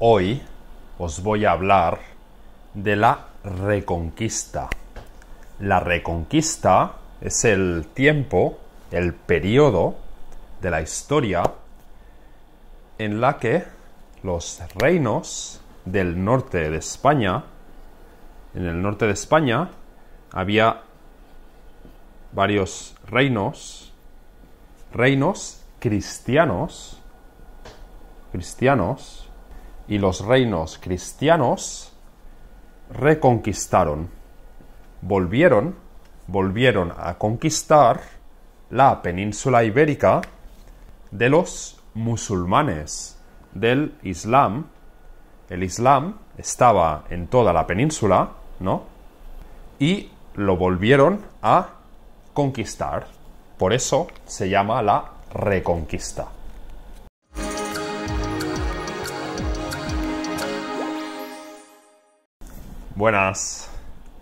Hoy os voy a hablar de la reconquista. La reconquista es el tiempo, el periodo de la historia en la que los reinos del norte de España, en el norte de España había varios reinos, reinos cristianos, cristianos, y los reinos cristianos reconquistaron, volvieron, volvieron a conquistar la península ibérica de los musulmanes, del Islam. El Islam estaba en toda la península, ¿no? Y lo volvieron a conquistar. Por eso se llama la reconquista. Buenas.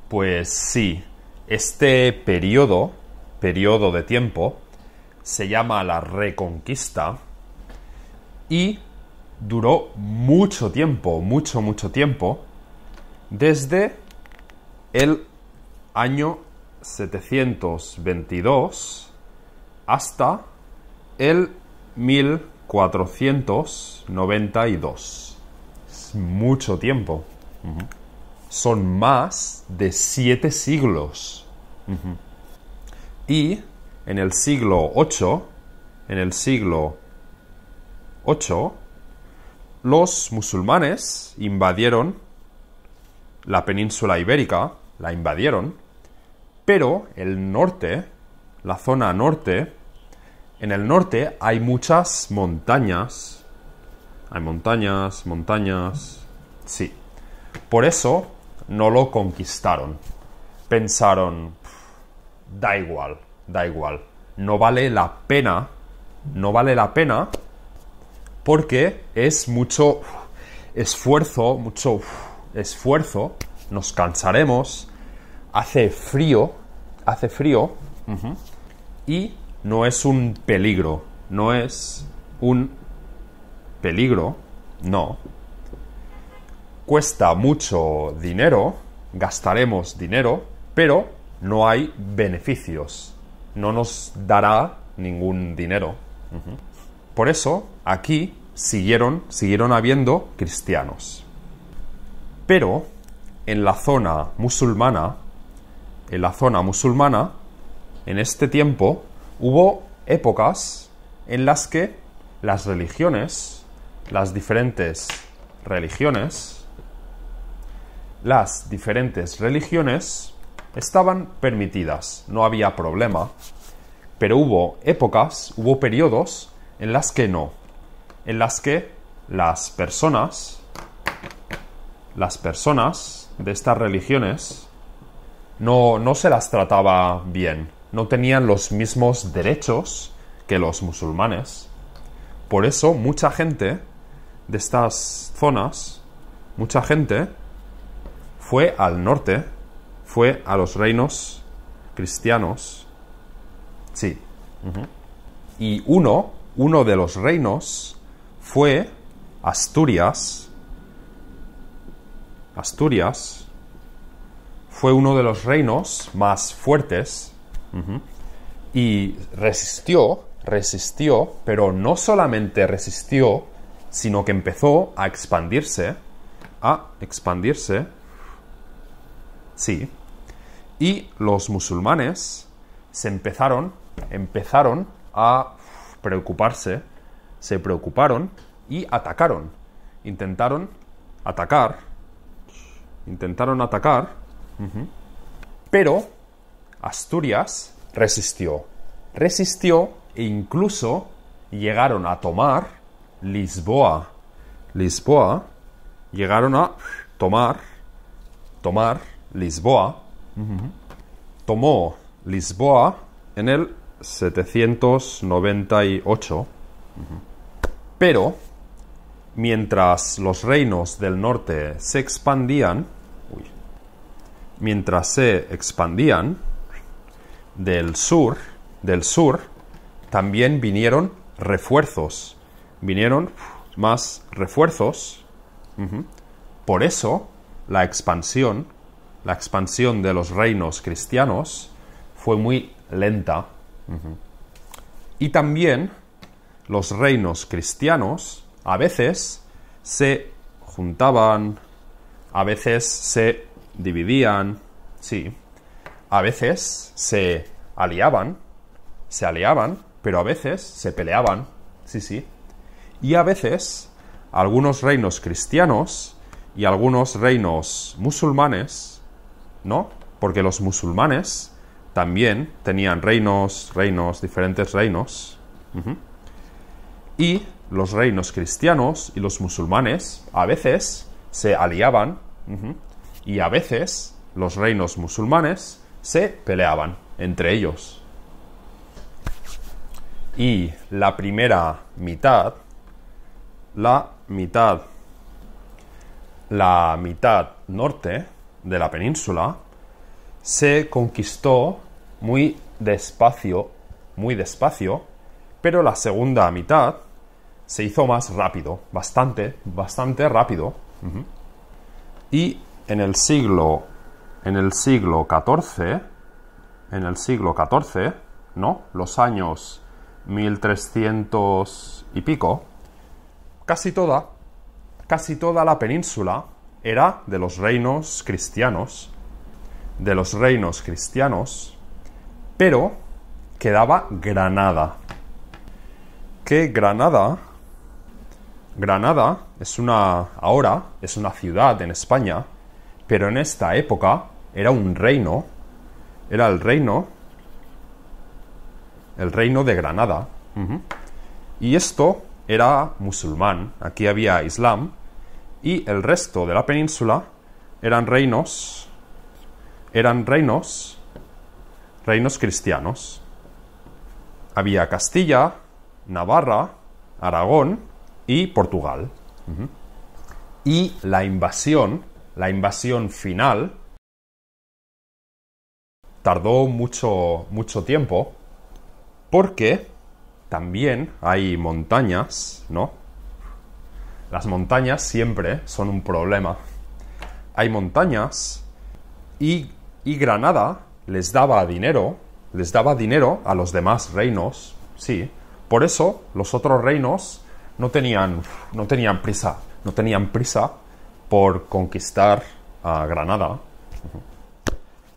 Pues sí, este periodo, periodo de tiempo, se llama la Reconquista y duró mucho tiempo, mucho, mucho tiempo, desde el año 722 hasta el 1492. Es mucho tiempo son más de siete siglos. Y en el siglo VIII, en el siglo VIII, los musulmanes invadieron la península ibérica, la invadieron, pero el norte, la zona norte, en el norte hay muchas montañas. Hay montañas, montañas. Sí. Por eso no lo conquistaron. Pensaron, da igual, da igual, no vale la pena, no vale la pena porque es mucho esfuerzo, mucho esfuerzo, nos cansaremos, hace frío, hace frío y no es un peligro, no es un peligro, no, cuesta mucho dinero, gastaremos dinero, pero no hay beneficios. No nos dará ningún dinero. Por eso, aquí siguieron, siguieron habiendo cristianos. Pero en la zona musulmana, en la zona musulmana, en este tiempo hubo épocas en las que las religiones, las diferentes religiones, las diferentes religiones estaban permitidas, no había problema, pero hubo épocas, hubo periodos en las que no, en las que las personas, las personas de estas religiones, no, no se las trataba bien, no tenían los mismos derechos que los musulmanes. Por eso mucha gente de estas zonas, mucha gente fue al norte, fue a los reinos cristianos. Sí. Y uno, uno de los reinos fue Asturias. Asturias fue uno de los reinos más fuertes y resistió, resistió, pero no solamente resistió, sino que empezó a expandirse, a expandirse Sí. Y los musulmanes se empezaron, empezaron a preocuparse, se preocuparon y atacaron. Intentaron atacar, intentaron atacar, pero Asturias resistió. Resistió e incluso llegaron a tomar Lisboa. Lisboa llegaron a tomar, tomar Lisboa, tomó Lisboa en el 798, pero mientras los reinos del norte se expandían, mientras se expandían del sur, del sur, también vinieron refuerzos, vinieron más refuerzos. Por eso la expansión la expansión de los reinos cristianos fue muy lenta. Y también los reinos cristianos a veces se juntaban, a veces se dividían, sí, a veces se aliaban, se aliaban, pero a veces se peleaban, sí, sí. Y a veces algunos reinos cristianos y algunos reinos musulmanes ¿no? Porque los musulmanes también tenían reinos, reinos, diferentes reinos. Y los reinos cristianos y los musulmanes a veces se aliaban y a veces los reinos musulmanes se peleaban entre ellos. Y la primera mitad, la mitad, la mitad norte, de la península se conquistó muy despacio, muy despacio, pero la segunda mitad se hizo más rápido, bastante, bastante rápido. Y en el siglo, en el siglo XIV, en el siglo XIV, ¿no? Los años 1300 y pico, casi toda, casi toda la península era de los reinos cristianos, de los reinos cristianos, pero quedaba Granada. ¿Qué Granada, Granada es una, ahora es una ciudad en España, pero en esta época era un reino, era el reino, el reino de Granada. Y esto era musulmán, aquí había islam, y el resto de la península eran reinos, eran reinos, reinos cristianos. Había Castilla, Navarra, Aragón y Portugal. Y la invasión, la invasión final, tardó mucho, mucho tiempo porque también hay montañas, ¿no? Las montañas siempre son un problema. Hay montañas y, y Granada les daba dinero, les daba dinero a los demás reinos, sí. Por eso los otros reinos no tenían, no tenían prisa, no tenían prisa por conquistar a Granada.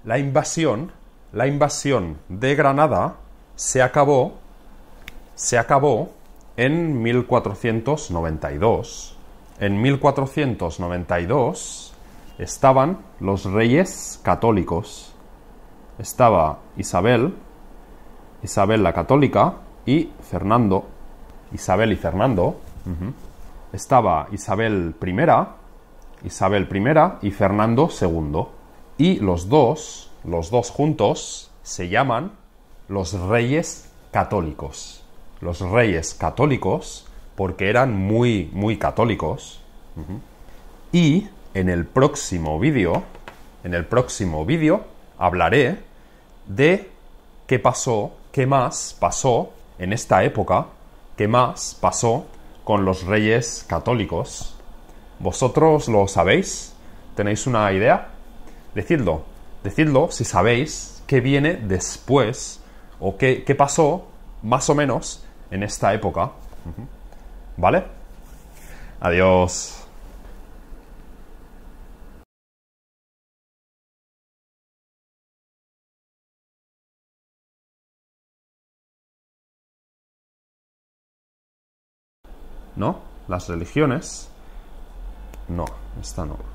La invasión, la invasión de Granada se acabó, se acabó en 1492. En 1492 estaban los reyes católicos. Estaba Isabel, Isabel la católica y Fernando. Isabel y Fernando. Estaba Isabel I, Isabel I y Fernando II. Y los dos, los dos juntos, se llaman los reyes católicos los reyes católicos, porque eran muy, muy católicos. Y en el próximo vídeo, en el próximo vídeo, hablaré de qué pasó, qué más pasó en esta época, qué más pasó con los reyes católicos. ¿Vosotros lo sabéis? ¿Tenéis una idea? Decidlo, decidlo si sabéis qué viene después o qué, qué pasó más o menos en esta época. ¿Vale? Adiós. ¿No? Las religiones. No, esta no.